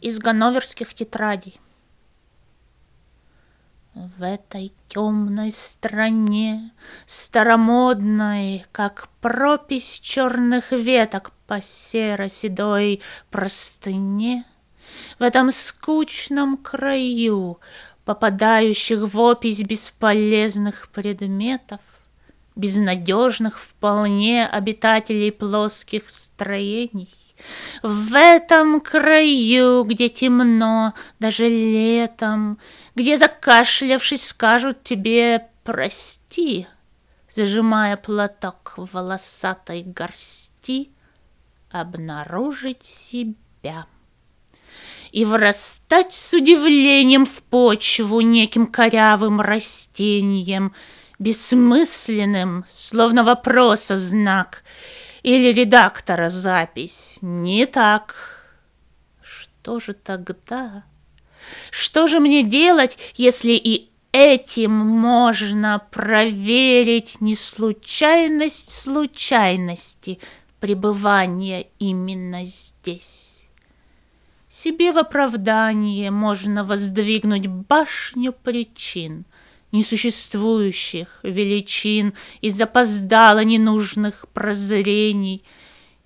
из ганноверских тетрадей. В этой темной стране, старомодной, Как пропись черных веток по серо-седой простыне, В этом скучном краю, Попадающих в опись бесполезных предметов, Безнадежных вполне обитателей плоских строений, в этом краю, где темно, даже летом, Где, закашлявшись, скажут тебе «прости», Зажимая платок в волосатой горсти, Обнаружить себя и врастать с удивлением в почву неким корявым растением, бессмысленным, словно вопроса знак, или редактора запись. Не так. Что же тогда? Что же мне делать, если и этим можно проверить не случайность случайности пребывания именно здесь? Себе в оправдание можно воздвигнуть башню причин — несуществующих величин, и запоздало ненужных прозрений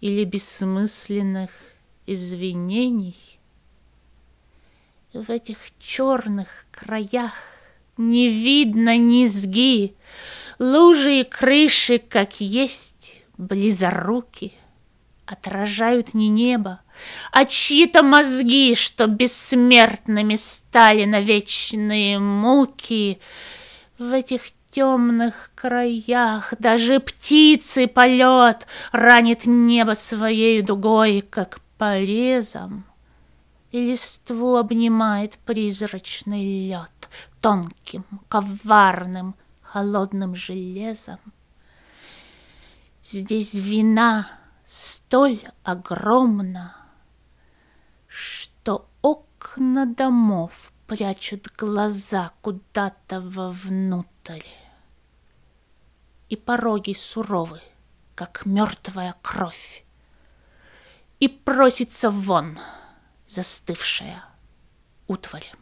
или бессмысленных извинений. В этих черных краях не видно низги, лужи и крыши, как есть, близоруки — отражают не небо, а чьи-то мозги, что бессмертными стали на вечные муки. В этих темных краях даже птицы полет ранит небо своей дугой, как порезом, и листву обнимает призрачный лед тонким, коварным, холодным железом. Здесь вина — столь огромна, Что окна домов прячут глаза куда-то вовнутрь, И пороги суровы, как мертвая кровь, И просится вон застывшая утварь.